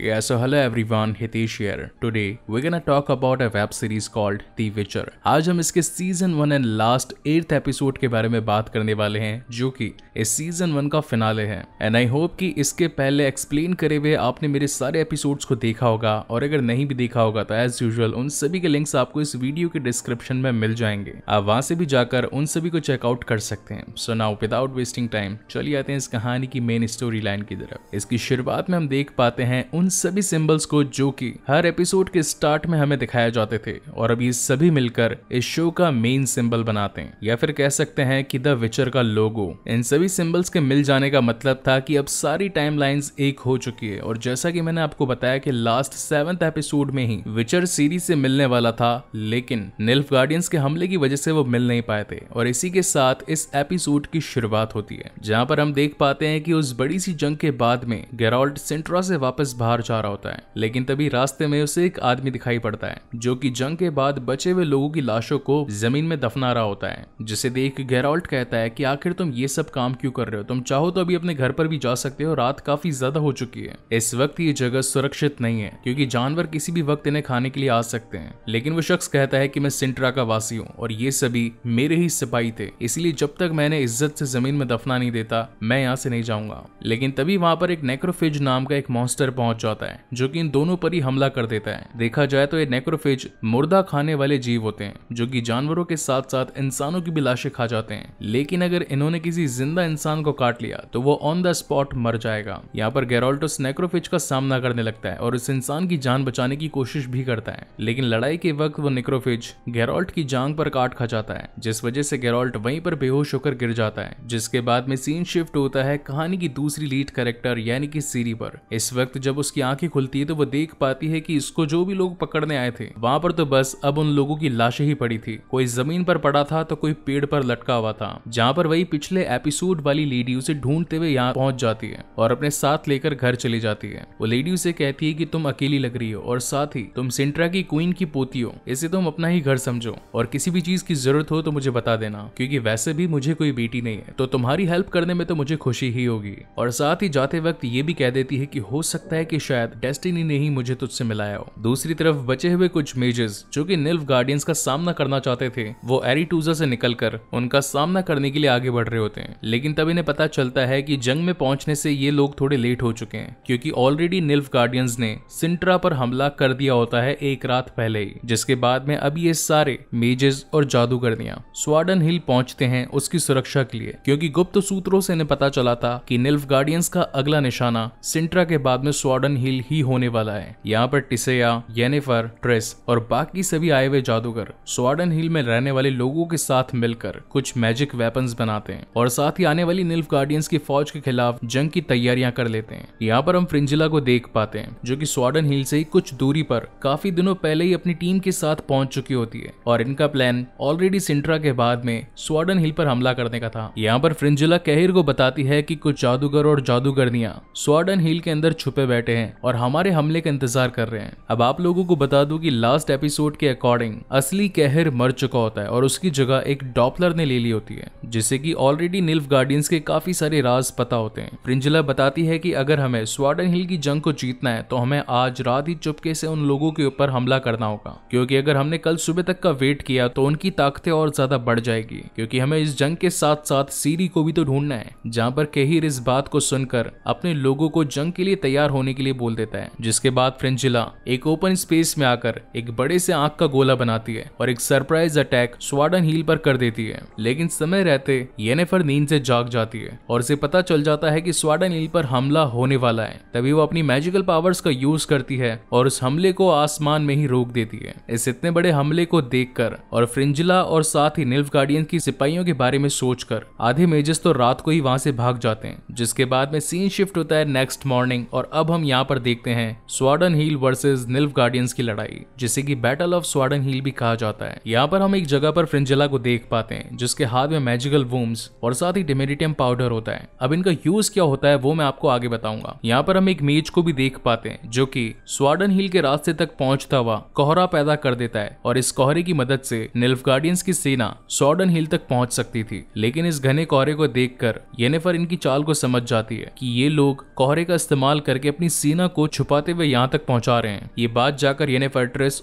Yeah, so hello everyone, Hitesh here. Today, we're gonna talk about a web series called The Witcher. आज हम इसके season one and last eighth episode के बारे में बात करने वाले हैं जो कि इस season वन का finale है And I hope कि इसके पहले explain करे हुए आपने मेरे सारे episodes को देखा होगा और अगर नहीं भी देखा होगा तो as usual उन सभी के links आपको इस video के description में मिल जाएंगे आप वहाँ से भी जाकर उन सभी को चेकआउट कर सकते हैं so now without wasting time चलिए आते हैं इस कहानी की मेन स्टोरी लाइन की तरफ इसकी शुरुआत में हम देख पाते हैं उन उन सभी सिंबल्स को जो कि हर एपिसोड के स्टार्ट में हमें दिखाए जाते थे और अब ये सभी मिलकर इस शो का मेन सिंबल बनाते हैं या फिर कह सकते हैं कि द विचर का लोगो इन सभी सिंबल्स के मिल जाने का मतलब था कि अब सारी टाइम एक हो चुकी है और जैसा कि मैंने आपको बताया कि लास्ट सेवंथ एपिसोड में ही विचर सीरीज से मिलने वाला था लेकिन निल्फ गार्डियंस के हमले की वजह से वो मिल नहीं पाए थे और इसी के साथ इस एपिसोड की शुरुआत होती है जहाँ पर हम देख पाते हैं कि उस बड़ी सी जंग के बाद में गेराल्ड सिंट्रा से वापस भाग बाहर जा रहा होता है लेकिन तभी रास्ते में उसे एक आदमी दिखाई पड़ता है जो कि जंग के बाद बचे हुए लोगों की लाशों को जमीन में दफना रहा होता है जिसे देख गैरोल्ट कहता है कि आखिर तुम ये सब काम क्यों कर रहे हो तुम चाहो तो अभी अपने घर पर भी जा सकते हो रात काफी ज्यादा हो चुकी है इस वक्त ये जगह सुरक्षित नहीं है क्योंकि जानवर किसी भी वक्त इन्हें खाने के लिए आ सकते हैं लेकिन वो शख्स कहता है कि मैं सिंट्रा का वासी हूँ और ये सभी मेरे ही सिपाही थे इसलिए जब तक मैंने इज्जत से जमीन में दफना नहीं देता मैं यहाँ से नहीं जाऊंगा लेकिन तभी वहां पर एक नेक्रोफिज नाम का एक मॉन्स्टर पहुंच जाता है जो कि इन दोनों पर ही हमला कर देता है देखा जाए तो ये नेक्रोफेज मुर्दा खाने वाले जीव होते हैं जो कि जानवरों के साथ साथ इंसानों की भी लाशें खा जाते हैं लेकिन अगर इन्होंने किसी जिंदा इंसान को काट लिया तो वो ऑन द स्पॉट मर जाएगा यहाँ पर गैरोल्टोस नेक्रोफेज का सामना करने लगता है और उस इंसान की जान बचाने की कोशिश भी करता है लेकिन लड़ाई के वक्त वो नेक्रोफेज गैरोल्ट की जांग पर काट खा जाता है जिस वजह से गैरोल्ट वहीं पर बेहोश होकर गिर जाता है जिसके बाद में सीन शिफ्ट होता है कहानी की दूसरी लीड कैरेक्टर यानी कि सीरी पर इस वक्त जब उस उसकी आंखें खुलती है तो वो देख पाती है कि इसको जो भी लोग पकड़ने आए थे वहां पर तो बस अब उन लोगों की लाशें ही पड़ी थी कोई जमीन पर पड़ा था तो कोई पेड़ पर लटका हुआ था जहाँ पर वही पिछले एपिसोड वाली लेडी उसे ढूंढते हुए यहाँ पहुंच जाती है और अपने साथ लेकर घर चली जाती है वो लेडी उसे कहती है की तुम अकेली लग रही हो और साथ ही तुम सिंट्रा की क्वीन की पोती हो इसे तुम अपना ही घर समझो और किसी भी चीज की जरूरत हो तो मुझे बता देना क्योंकि वैसे भी मुझे कोई बेटी नहीं है तो तुम्हारी हेल्प करने में तो मुझे खुशी ही होगी और साथ ही जाते वक्त ये भी कह देती है कि हो सकता है कि शायद डेस्टिनी ने ही मुझे तुझसे मिलाया हो दूसरी तरफ बचे हुए कुछ मेजर्स जो कि निल्फ गार्डियंस का सामना करना चाहते थे वो एरिटूजा से निकलकर उनका सामना करने के लिए आगे बढ़ रहे होते हैं लेकिन तब इन्हें पता चलता है कि जंग में पहुंचने से ये लोग थोड़े लेट हो चुके हैं क्योंकि ऑलरेडी निल्फ गार्डियंस ने सिंट्रा पर हमला कर दिया होता है एक रात पहले ही जिसके बाद में अब ये सारे मेजर्स और जादूगरनियां स्वाडन हिल पहुंचते हैं उसकी सुरक्षा के लिए क्योंकि गुप्त सूत्रों से इन्हें पता चला था कि निल्फ गार्डियंस का अगला निशाना सिंट्रा के बाद में स्वाड मॉडर्न हिल ही होने वाला है यहाँ पर टिसेया येनेफर ट्रेस और बाकी सभी आए हुए जादूगर स्वाडन हिल में रहने वाले लोगों के साथ मिलकर कुछ मैजिक वेपन्स बनाते हैं और साथ ही आने वाली निल्फ गार्डियंस की फौज के खिलाफ जंग की तैयारियां कर लेते हैं यहाँ पर हम फ्रिंजिला को देख पाते हैं जो की स्वाडन हिल से ही कुछ दूरी पर काफी दिनों पहले ही अपनी टीम के साथ पहुंच चुकी होती है और इनका प्लान ऑलरेडी सिंट्रा के बाद में स्वाडन हिल पर हमला करने का था यहाँ पर फ्रिंजिला कहर को बताती है कि कुछ जादूगर और जादूगरनियां स्वाडन हिल के अंदर छुपे बैठे बैठे हैं और हमारे हमले का इंतजार कर रहे हैं अब आप लोगों को बता दूं कि लास्ट एपिसोड के अकॉर्डिंग असली कहर मर चुका होता है और उसकी जगह एक डॉपलर ने ले ली होती है जिससे की ऑलरेडी निल्फ गार्डियंस के काफी सारे राज पता होते हैं प्रिंजला बताती है कि अगर हमें स्वाडन हिल की जंग को जीतना है तो हमें आज रात ही चुपके से उन लोगों के ऊपर हमला करना होगा क्योंकि अगर हमने कल सुबह तक का वेट किया तो उनकी ताकतें और ज्यादा बढ़ जाएगी क्योंकि हमें इस जंग के साथ साथ सीरी को भी तो ढूंढना है जहाँ पर केहिर इस बात को सुनकर अपने लोगों को जंग के लिए तैयार होने के के लिए बोल देता है जिसके बाद फ्रेंजिला एक ओपन स्पेस में आकर एक बड़े से आंख का गोला बनाती है और एक सरप्राइज अटैक स्वाडन हिल पर कर देती है लेकिन समय रहते येनेफर नींद से जाग जाती है और उसे पता चल जाता है कि स्वाडन हिल पर हमला होने वाला है तभी वो अपनी मैजिकल पावर्स का यूज करती है और उस हमले को आसमान में ही रोक देती है इस इतने बड़े हमले को देख और फ्रिंजिला और साथ ही निल्फ गार्डियन की सिपाहियों के बारे में सोचकर आधे मेजस तो रात को ही वहां से भाग जाते हैं जिसके बाद में सीन शिफ्ट होता है नेक्स्ट मॉर्निंग और अब हम यहाँ पर देखते हैं स्वाडन हिल वर्सेज निल्फ गार्डियंस की लड़ाई जिसे की बैटल ऑफ स्वाडन हिल भी कहा जाता है यहाँ पर हम एक जगह पर फ्रिंजला को देख पाते हैं जिसके हाथ में मैजिकल वूम्स और साथ ही डिमेरिटियम पाउडर होता है अब इनका यूज क्या होता है वो मैं आपको आगे बताऊंगा यहाँ पर हम एक मेज को भी देख पाते हैं जो की स्वाडन हिल के रास्ते तक पहुंचता हुआ कोहरा पैदा कर देता है और इस कोहरे की मदद से निल्फ गार्डियंस की सेना स्वाडन हिल तक पहुंच सकती थी लेकिन इस घने कोहरे को देखकर येनेफर इनकी चाल को समझ जाती है कि ये लोग कोहरे का इस्तेमाल करके अपनी सीना को छुपाते हुए यहाँ तक पहुँचा रहे हैं ये बात जाकर ये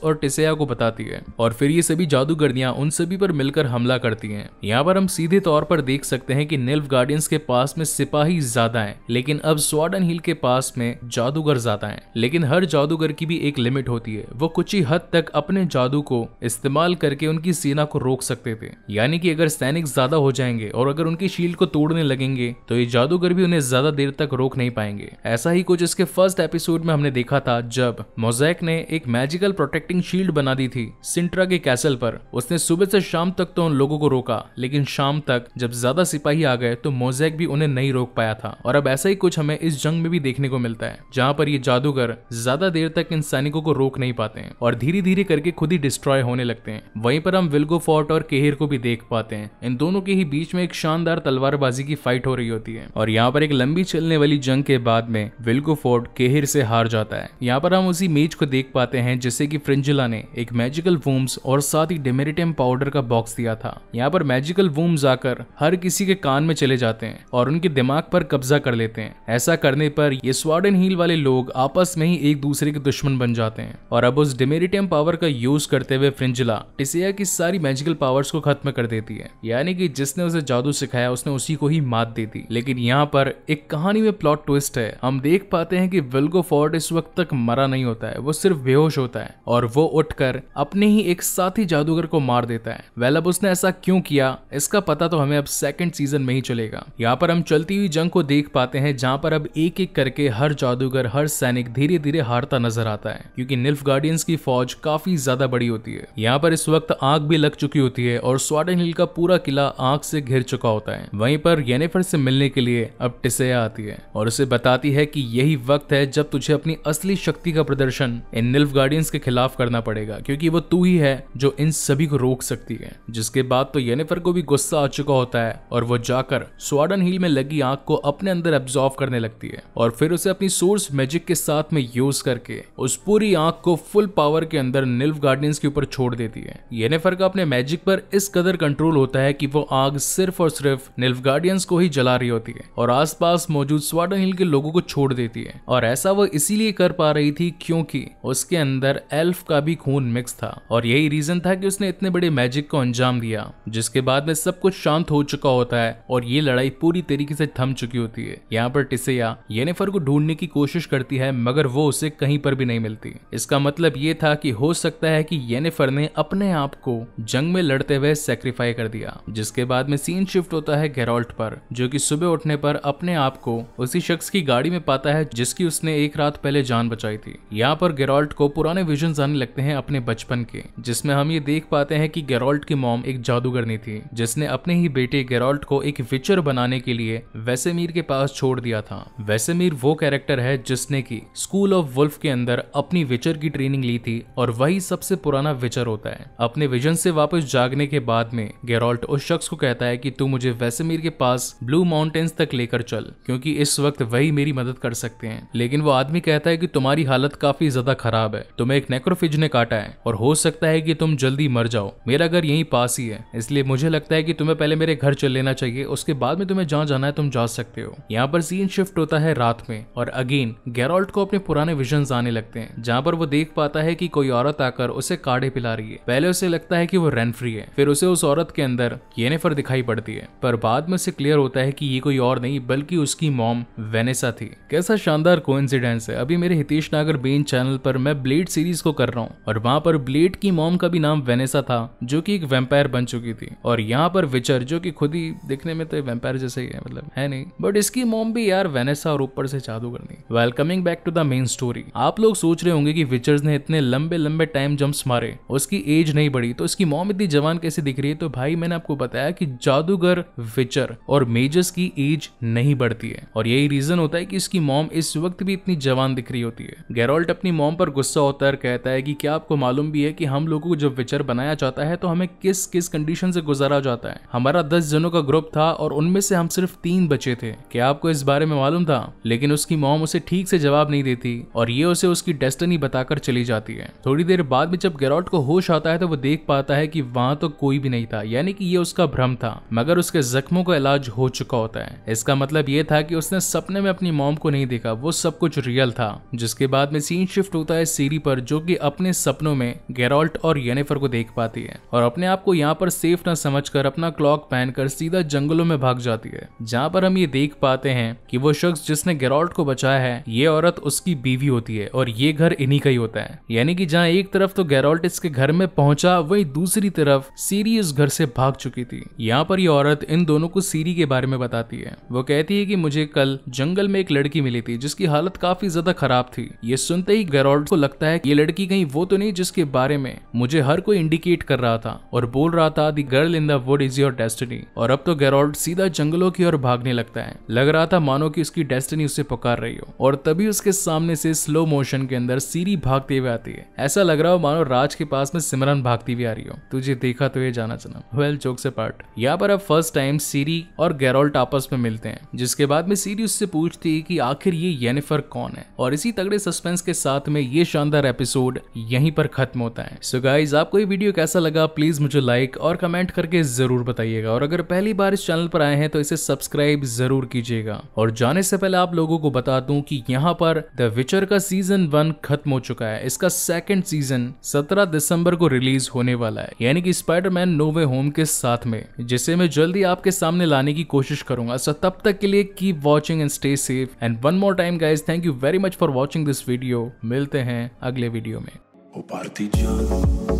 और टिसेया को बताती है और फिर ये सभी जादूगर्दियाँ उन सभी पर मिलकर हमला करती है यहाँ पर हम सीधे तौर पर देख सकते हैं की नेल्फ गार्डियंस के पास में सिपाही ज्यादा है लेकिन अब स्वाडन हिल के पास में जादूगर ज्यादा है लेकिन हर जादूगर की भी एक लिमिट होती है वो कुछ ही हद तक अपने जादू को इस्तेमाल करके उनकी सेना को रोक सकते थे यानी कि अगर सैनिक ज्यादा हो जाएंगे और अगर उनकी शील्ड को तोड़ने लगेंगे तो ये जादूगर भी उन्हें ज्यादा देर तक रोक नहीं पाएंगे ऐसा ही कुछ इसके फर्स्ट फर्स्ट एपिसोड में हमने देखा था जब मोजैक ने एक मैजिकल प्रोटेक्टिंग शील्ड बना दी थी सिंट्रा के कैसल पर उसने सुबह से शाम तक तो उन लोगों को रोका लेकिन शाम तक जब ज्यादा सिपाही आ गए तो मोजैक भी उन्हें नहीं रोक पाया था और अब ऐसा ही कुछ हमें इस जंग में भी देखने को मिलता है जहाँ पर ये जादूगर ज्यादा देर तक इन सैनिकों को रोक नहीं पाते हैं और धीरे धीरे करके खुद ही डिस्ट्रॉय होने लगते हैं वहीं पर हम विल्गो फोर्ट और केहिर को भी देख पाते हैं इन दोनों के ही बीच में एक शानदार तलवारबाजी की फाइट हो रही होती है और यहाँ पर एक लंबी चलने वाली जंग के बाद में विल्गो फोर्ट केहिर से हार जाता है यहाँ पर हम उसी मेज को देख पाते हैं जिसे की फ्रिंजिला ने एक मैजिकल वूम्स और साथ ही डेमेरिटेम पाउडर का बॉक्स दिया था यहाँ पर मैजिकल वूम्स आकर हर किसी के कान में चले जाते हैं और उनके दिमाग पर कब्जा कर लेते हैं ऐसा करने पर ये स्वाडन हील वाले लोग आपस में ही एक दूसरे के दुश्मन बन जाते हैं और अब उस डेमेरिटेम पावर का यूज करते हुए फ्रिंजिला टिसिया की सारी मैजिकल पावर्स को खत्म कर देती है यानी कि जिसने उसे जादू सिखाया उसने उसी को ही मात दे दी लेकिन यहाँ पर एक कहानी में प्लॉट ट्विस्ट है हम देख पाते हैं कि विल्गो फोर्ड इस वक्त तक मरा नहीं होता है वो सिर्फ बेहोश होता है और वो उठकर अपने ही एक साथी जादूगर को मार देता है वेल अब उसने ऐसा क्यों किया इसका पता तो हमें अब सेकंड सीजन में ही चलेगा यहाँ पर हम चलती हुई जंग को देख पाते हैं जहाँ पर अब एक एक करके हर जादूगर हर सैनिक धीरे धीरे हारता नजर आता है क्योंकि निल्फ गार्डियंस की फौज काफी ज्यादा बड़ी होती है यहाँ पर इस वक्त आग भी लग चुकी होती है और स्वाडन हिल का पूरा किला आग से घिर चुका होता है वहीं पर येनेफर से मिलने के लिए अब टिसेया आती है और उसे बताती है कि यही वक्त वक्त है जब तुझे अपनी असली शक्ति का प्रदर्शन इन निल्फ गार्डियंस के खिलाफ करना पड़ेगा क्योंकि वो तू ही है जो इन सभी को रोक सकती है जिसके बाद तो येनेफर को भी गुस्सा आ चुका होता है और वो जाकर स्वाडन हिल में लगी आग को अपने अंदर एब्जॉर्व करने लगती है और फिर उसे अपनी सोर्स मैजिक के साथ में यूज करके उस पूरी आग को फुल पावर के अंदर निल्फ गार्डियंस के ऊपर छोड़ देती है येनेफर का अपने मैजिक पर इस कदर कंट्रोल होता है कि वो आग सिर्फ और सिर्फ निल्फ गार्डियंस को ही जला रही होती है और आसपास मौजूद स्वाडन हिल के लोगों को छोड़ देती है और और ऐसा वो इसीलिए कर पा रही थी क्योंकि उसके अंदर एल्फ का भी खून मिक्स था और यही रीजन था कि उसने इतने बड़े मैजिक को अंजाम दिया जिसके बाद में सब कुछ शांत हो चुका होता है और ये लड़ाई पूरी तरीके से थम चुकी होती है यहाँ पर टिसेया येनेफर को ढूंढने की कोशिश करती है मगर वो उसे कहीं पर भी नहीं मिलती इसका मतलब ये था कि हो सकता है कि येनेफर ने अपने आप को जंग में लड़ते हुए सेक्रीफाई कर दिया जिसके बाद में सीन शिफ्ट होता है गेरोल्ट पर जो कि सुबह उठने पर अपने आप को उसी शख्स की गाड़ी में पाता है जिसकी उसने एक रात पहले जान बचाई थी यहाँ पर गेरोल्ट को पुराने विजन आने लगते हैं अपने बचपन के जिसमें हम ये देख पाते हैं कि गेरोल्ट की मॉम एक जादूगरनी थी जिसने अपने ही बेटे गेरोल्ट को एक विचर बनाने के लिए वैसेमीर के पास छोड़ दिया था वैसेमीर वो कैरेक्टर है जिसने की स्कूल ऑफ वुल्फ के अंदर अपनी विचर की ट्रेनिंग ली थी और वही सबसे पुराना विचर होता है अपने विजन से वापस जागने के बाद में गेरोल्ट उस शख्स को कहता है कि तू मुझे वैसेमीर के पास ब्लू माउंटेन्स तक लेकर चल क्योंकि इस वक्त वही मेरी मदद कर सकते हैं लेकिन वो आदमी कहता है कि तुम्हारी हालत काफी ज्यादा खराब है तुम्हें एक नेक्रोफिज ने काटा है और हो सकता है कि तुम जल्दी मर जाओ मेरा घर यही पास ही है इसलिए मुझे लगता है कि तुम्हें पहले मेरे घर चल लेना चाहिए उसके बाद में तुम्हें जहाँ जाना है तुम जा सकते हो यहाँ पर सीन शिफ्ट होता है रात में और अगेन गैरोल्ट को अपने पुराने विजन आने लगते हैं जहाँ पर वो देख पाता है की कोई औरत आकर उसे काढ़े पिला रही है पहले उसे लगता है की वो रेनफ्री है फिर उसे उस औरत के अंदर येनेफर दिखाई पड़ती है पर बाद में उसे क्लियर होता है की ये कोई और नहीं बल्कि उसकी मॉम वेनेसा थी कैसा शानदार कोइंसिडेंस है अभी मेरे हितेश नागर बेन चैनल पर मैं ब्लेड सीरीज को कर रहा हूँ और वहाँ पर ब्लेड की मॉम का भी नाम वेनेसा था जो कि एक वेम्पायर बन चुकी थी और यहाँ पर विचर जो कि खुद ही देखने में तो वेम्पायर जैसे ही है मतलब है नहीं बट इसकी मॉम भी यार वेनेसा और ऊपर से जादू करनी welcoming back to the main story आप लोग सोच रहे होंगे कि विचर्स ने इतने लंबे लंबे टाइम जम्प्स मारे उसकी एज नहीं बढ़ी तो इसकी मॉम इतनी जवान कैसे दिख रही है तो भाई मैंने आपको बताया कि जादूगर विचर और मेजर्स की एज नहीं बढ़ती है और यही रीजन होता है कि इसकी मॉम इस वक्त वक्त भी इतनी जवान दिख रही होती है गैरोल्ट अपनी मोम पर गुस्सा होता है कहता है कि क्या आपको मालूम भी है कि हम लोगों को जब विचर बनाया जाता है तो हमें किस किस कंडीशन से गुजारा जाता है हमारा दस जनों का ग्रुप था और उनमें से हम सिर्फ तीन बचे थे क्या आपको इस बारे में मालूम था लेकिन उसकी मोम उसे ठीक से जवाब नहीं देती और ये उसे उसकी डेस्टनी बताकर चली जाती है थोड़ी देर बाद में जब गैरोल्ट को होश आता है तो वो देख पाता है कि वहां तो कोई भी नहीं था यानी कि ये उसका भ्रम था मगर उसके जख्मों का इलाज हो चुका होता है इसका मतलब ये था कि उसने सपने में अपनी मोम को नहीं देखा वो सब सब कुछ रियल था जिसके बाद में सीन शिफ्ट होता है सीरी पर जो कि अपने सपनों में गेरोल्ट और येनेफर को देख पाती है और अपने आप को यहाँ पर सेफ न समझकर अपना क्लॉक पहनकर सीधा जंगलों में भाग जाती है जहाँ पर हम ये देख पाते हैं कि वो शख्स जिसने गेरोल्ट को बचाया है ये औरत उसकी बीवी होती है और ये घर इन्हीं का ही होता है यानी कि जहाँ एक तरफ तो गेरोल्ट इसके घर में पहुंचा वही दूसरी तरफ सीरी इस घर से भाग चुकी थी यहाँ पर ये औरत इन दोनों को सीरी के बारे में बताती है वो कहती है कि मुझे कल जंगल में एक लड़की मिली थी जिसकी हालत काफी ज्यादा खराब थी ये सुनते ही गेरोल्ड को लगता है ये लड़की कहीं वो तो नहीं जिसके बारे में मुझे हर कोई इंडिकेट कर रहा था और बोल रहा था the girl in the wood is your destiny और अब तो गेरोल्ड सीधा जंगलों की ओर भागने लगता है लग रहा था मानो की उसकी डेस्टिनी उसे पुकार रही हो और तभी उसके सामने से स्लो मोशन के अंदर सीरी भागते हुए आती है ऐसा लग रहा हो मानो राज के पास में सिमरन भागती हुई आ रही हो तुझे देखा तो ये जाना चना वेल चौक से पार्ट यहाँ पर अब फर्स्ट टाइम सीरी और गैरोल्ट आपस में मिलते हैं जिसके बाद में सीरी उससे पूछती है कि आखिर ये जेनिफर कौन है और इसी तगड़े सस्पेंस के साथ में ये शानदार एपिसोड यहीं पर खत्म होता है सो so गाइज आपको ये वीडियो कैसा लगा प्लीज मुझे लाइक और कमेंट करके जरूर बताइएगा और अगर पहली बार इस चैनल पर आए हैं तो इसे सब्सक्राइब जरूर कीजिएगा और जाने से पहले आप लोगों को बता दूं कि यहाँ पर द विचर का सीजन वन खत्म हो चुका है इसका सेकेंड सीजन सत्रह दिसंबर को रिलीज होने वाला है यानी कि स्पाइडरमैन नोवे होम के साथ में जिसे मैं जल्दी आपके सामने लाने की कोशिश करूंगा सो तब तक के लिए keep watching and stay safe and one more time guide guys thank you very much for watching this video मिलते हैं अगले वीडियो में ओ भारती जान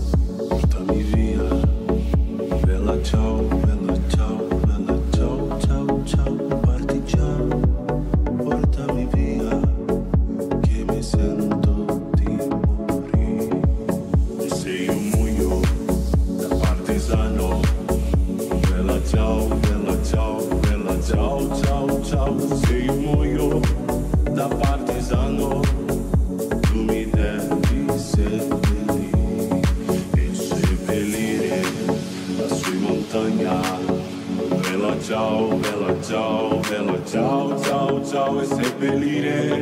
ciao, bella ciao, bella ciao, ciao, ciao e se pelire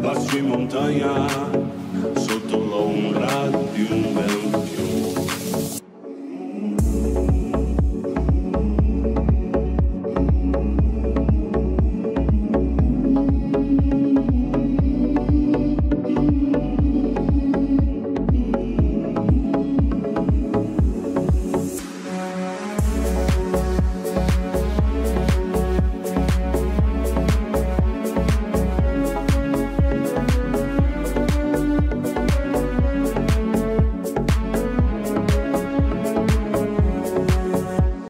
la sua montagna.